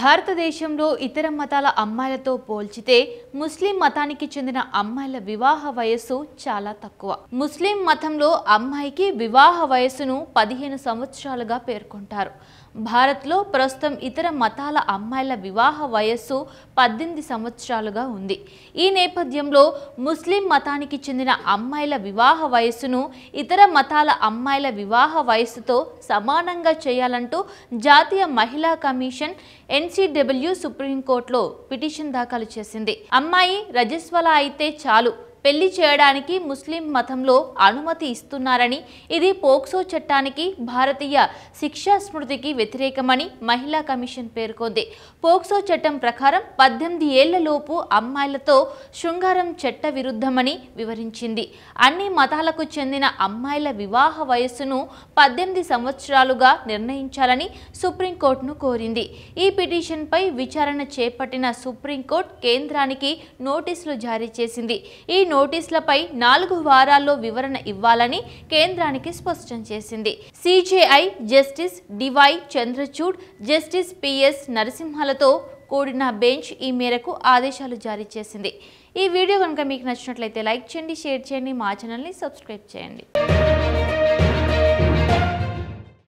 భారతదేశంలో ఇతర మతాల అమ్మాయిలతో పోల్చితే ముస్లిం మతానికి చెందిన అమ్మాయిల వివాహ వయస్సు చాలా తక్కువ ముస్లిం మతంలో అమ్మాయికి వివాహ వయస్సును పదిహేను సంవత్సరాలుగా పేర్కొంటారు భారత్లో ప్రస్తుతం ఇతర మతాల అమ్మాయిల వివాహ వయస్సు పద్దెనిమిది సంవత్సరాలుగా ఉంది ఈ నేపథ్యంలో ముస్లిం మతానికి చెందిన అమ్మాయిల వివాహ వయస్సును ఇతర మతాల అమ్మాయిల వివాహ వయస్సుతో సమానంగా చేయాలంటూ జాతీయ మహిళా కమిషన్ ఎన్సీడబ్ల్యూ సుప్రీంకోర్టులో పిటిషన్ దాఖలు చేసింది అమ్మాయి రజస్వల అయితే చాలు పెళ్లి చేయడానికి ముస్లిం మతంలో అనుమతి ఇస్తున్నారని ఇది పోక్సో చట్టానికి భారతీయ శిక్షా స్మృతికి వ్యతిరేకమని మహిళా కమిషన్ పేర్కొంది పోక్సో చట్టం ప్రకారం పద్దెనిమిది ఏళ్లలోపు అమ్మాయిలతో శృంగారం చట్ట విరుద్ధమని వివరించింది అన్ని మతాలకు చెందిన అమ్మాయిల వివాహ వయస్సును పద్దెనిమిది సంవత్సరాలుగా నిర్ణయించాలని సుప్రీంకోర్టును కోరింది ఈ పిటిషన్పై విచారణ చేపట్టిన సుప్రీంకోర్టు కేంద్రానికి నోటీసులు జారీ చేసింది ఈ నోటీసులపై నాలుగు వారాల్లో వివరణ ఇవ్వాలని కేంద్రానికి స్పష్టం చేసింది CJI justice DY Chandrachud justice PS నరసింహాలతో కూడిన బెంచ్ ఈ మేరకు ఆదేశాలు జారీ చేసింది ఈ వీడియో కనుక మీకు నచ్చినట్లయితే లైక్ చేయండి షేర్ చేయండి మా ఛానల్ని సబ్స్క్రైబ్ చేయండి